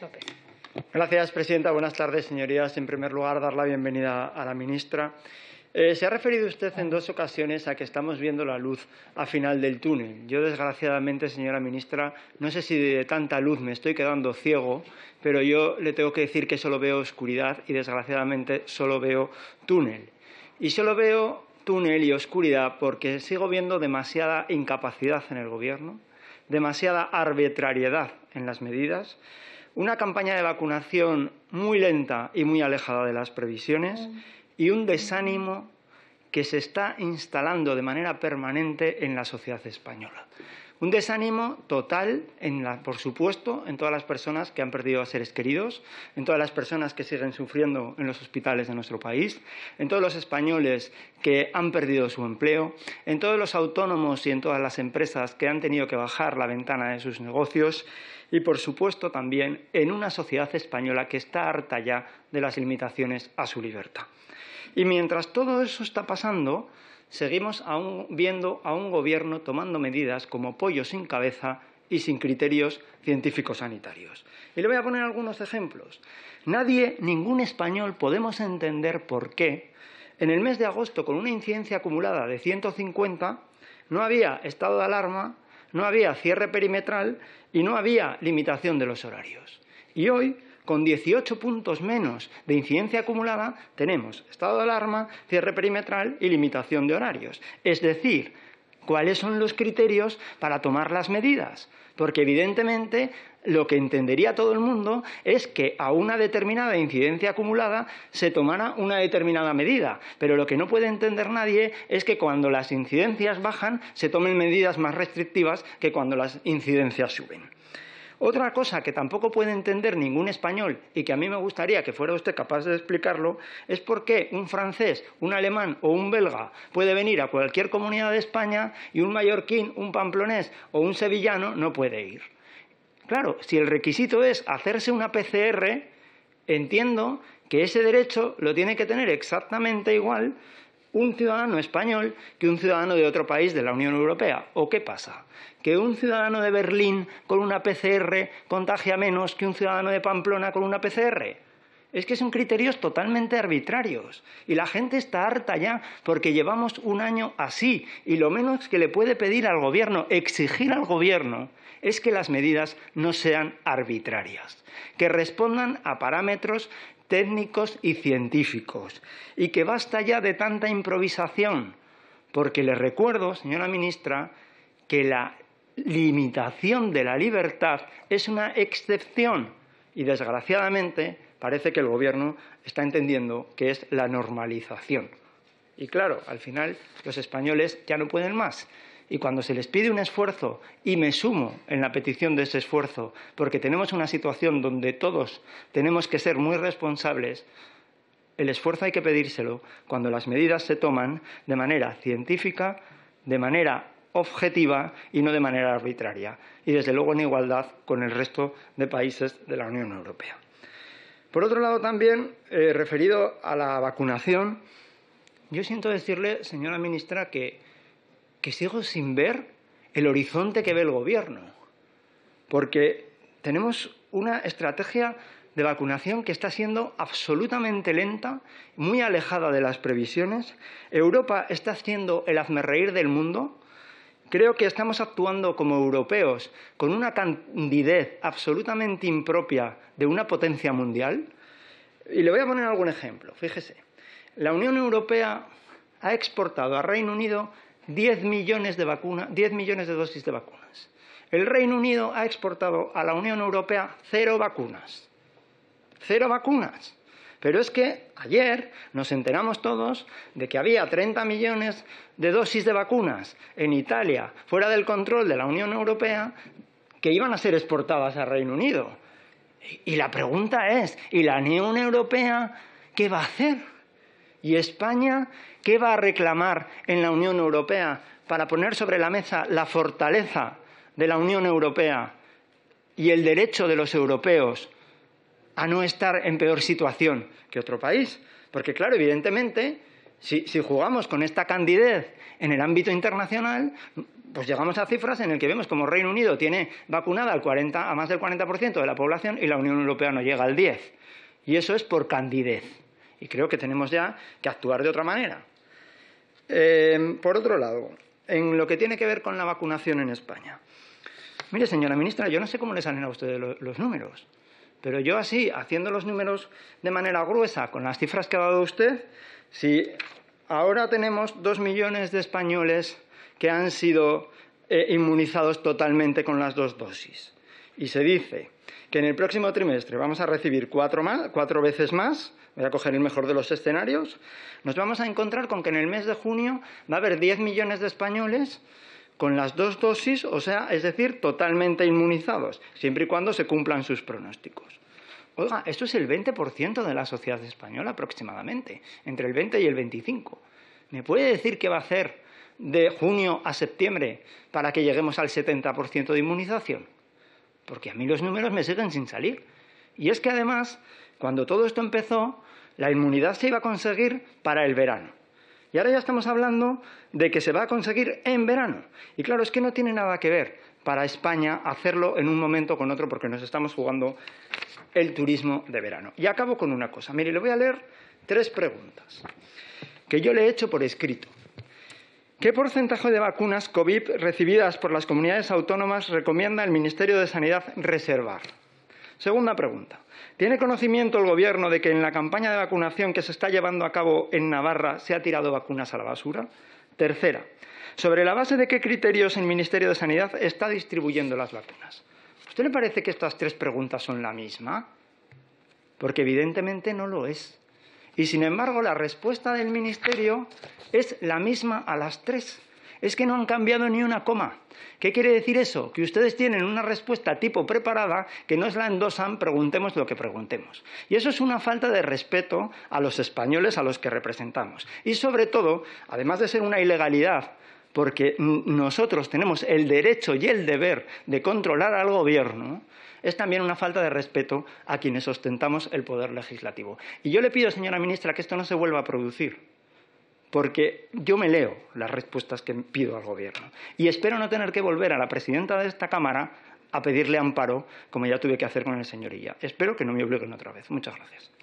López. Gracias, presidenta. Buenas tardes, señorías. En primer lugar, dar la bienvenida a la ministra. Eh, se ha referido usted en dos ocasiones a que estamos viendo la luz a final del túnel. Yo, desgraciadamente, señora ministra, no sé si de tanta luz me estoy quedando ciego, pero yo le tengo que decir que solo veo oscuridad y, desgraciadamente, solo veo túnel. Y solo veo túnel y oscuridad porque sigo viendo demasiada incapacidad en el Gobierno, demasiada arbitrariedad en las medidas, una campaña de vacunación muy lenta y muy alejada de las previsiones mm. y un desánimo que se está instalando de manera permanente en la sociedad española. Un desánimo total, por supuesto, en todas las personas que han perdido a seres queridos, en todas las personas que siguen sufriendo en los hospitales de nuestro país, en todos los españoles que han perdido su empleo, en todos los autónomos y en todas las empresas que han tenido que bajar la ventana de sus negocios y, por supuesto, también en una sociedad española que está harta ya de las limitaciones a su libertad. Y mientras todo eso está pasando, seguimos viendo a un gobierno tomando medidas como pollo sin cabeza y sin criterios científicos sanitarios. Y le voy a poner algunos ejemplos. Nadie, ningún español, podemos entender por qué en el mes de agosto, con una incidencia acumulada de 150, no había estado de alarma, no había cierre perimetral y no había limitación de los horarios. Y hoy con 18 puntos menos de incidencia acumulada, tenemos estado de alarma, cierre perimetral y limitación de horarios. Es decir, ¿cuáles son los criterios para tomar las medidas? Porque evidentemente lo que entendería todo el mundo es que a una determinada incidencia acumulada se tomara una determinada medida, pero lo que no puede entender nadie es que cuando las incidencias bajan se tomen medidas más restrictivas que cuando las incidencias suben. Otra cosa que tampoco puede entender ningún español y que a mí me gustaría que fuera usted capaz de explicarlo es por qué un francés, un alemán o un belga puede venir a cualquier comunidad de España y un mallorquín, un pamplonés o un sevillano no puede ir. Claro, si el requisito es hacerse una PCR, entiendo que ese derecho lo tiene que tener exactamente igual un ciudadano español que un ciudadano de otro país de la Unión Europea. ¿O qué pasa? ¿Que un ciudadano de Berlín con una PCR contagia menos que un ciudadano de Pamplona con una PCR? Es que son criterios totalmente arbitrarios y la gente está harta ya porque llevamos un año así y lo menos que le puede pedir al gobierno, exigir al gobierno, es que las medidas no sean arbitrarias, que respondan a parámetros técnicos y científicos, y que basta ya de tanta improvisación, porque le recuerdo, señora ministra, que la limitación de la libertad es una excepción y, desgraciadamente, parece que el Gobierno está entendiendo que es la normalización. Y claro, al final los españoles ya no pueden más. Y cuando se les pide un esfuerzo y me sumo en la petición de ese esfuerzo, porque tenemos una situación donde todos tenemos que ser muy responsables, el esfuerzo hay que pedírselo cuando las medidas se toman de manera científica, de manera objetiva y no de manera arbitraria, y desde luego en igualdad con el resto de países de la Unión Europea. Por otro lado, también, eh, referido a la vacunación, yo siento decirle, señora ministra, que que sigo sin ver el horizonte que ve el gobierno, porque tenemos una estrategia de vacunación que está siendo absolutamente lenta, muy alejada de las previsiones. Europa está haciendo el hazmerreír del mundo. Creo que estamos actuando como europeos con una candidez absolutamente impropia de una potencia mundial. Y le voy a poner algún ejemplo. Fíjese, la Unión Europea ha exportado a Reino Unido 10 millones de vacunas, millones de dosis de vacunas. El Reino Unido ha exportado a la Unión Europea cero vacunas. Cero vacunas. Pero es que ayer nos enteramos todos de que había 30 millones de dosis de vacunas en Italia, fuera del control de la Unión Europea, que iban a ser exportadas al Reino Unido. Y la pregunta es, ¿y la Unión Europea qué va a hacer? ¿Y España qué va a reclamar en la Unión Europea para poner sobre la mesa la fortaleza de la Unión Europea y el derecho de los europeos a no estar en peor situación que otro país? Porque, claro, evidentemente, si, jugamos con esta candidez en el ámbito internacional, pues llegamos a cifras en las que vemos como Reino Unido tiene vacunada al 40, a más del 40% de la población y la Unión Europea no llega al 10%. Y eso es por candidez. Y creo que tenemos ya que actuar de otra manera. Eh, por otro lado, en lo que tiene que ver con la vacunación en España. Mire, señora ministra, yo no sé cómo le salen a ustedes los, números, pero yo así, haciendo los números de manera gruesa, con las cifras que ha dado usted, si ahora tenemos dos millones de españoles que han sido eh, inmunizados totalmente con las dos dosis, y se dice que en el próximo trimestre vamos a recibir cuatro, más, cuatro veces más, voy a coger el mejor de los escenarios, nos vamos a encontrar con que en el mes de junio va a haber 10 millones de españoles con las dos dosis, o sea, es decir, totalmente inmunizados, siempre y cuando se cumplan sus pronósticos. Oiga, esto es el 20% de la sociedad española aproximadamente, entre el 20 y el 25. ¿Me puede decir qué va a hacer de junio a septiembre para que lleguemos al 70% de inmunización? porque a mí los números me siguen sin salir. Y es que además, cuando todo esto empezó, la inmunidad se iba a conseguir para el verano. Y ahora ya estamos hablando de que se va a conseguir en verano. Y claro, es que no tiene nada que ver para España hacerlo en un momento con otro porque nos estamos jugando el turismo de verano. Y acabo con una cosa. Mire, le voy a leer tres preguntas que yo le he hecho por escrito ¿Qué porcentaje de vacunas COVID recibidas por las comunidades autónomas recomienda el Ministerio de Sanidad reservar? Segunda pregunta. ¿Tiene conocimiento el Gobierno de que en la campaña de vacunación que se está llevando a cabo en Navarra se ha tirado vacunas a la basura? Tercera. ¿Sobre la base de qué criterios el Ministerio de Sanidad está distribuyendo las vacunas? usted le parece que estas tres preguntas son la misma? Porque evidentemente no lo es. Y sin embargo, la respuesta del ministerio es la misma a las tres. Es que no han cambiado ni una coma. ¿Qué quiere decir eso? Que ustedes tienen una respuesta tipo preparada que no es la endosan, preguntemos lo que preguntemos. Y eso es una falta de respeto a los españoles a los que representamos. Y sobre todo, además de ser una ilegalidad porque nosotros tenemos el derecho y el deber de controlar al gobierno, es también una falta de respeto a quienes ostentamos el poder legislativo. Y yo le pido, señora ministra, que esto no se vuelva a producir, porque yo me leo las respuestas que pido al gobierno y espero no tener que volver a la presidenta de esta Cámara a pedirle amparo, como ya tuve que hacer con el señorilla. Espero que no me obliguen otra vez. Muchas gracias.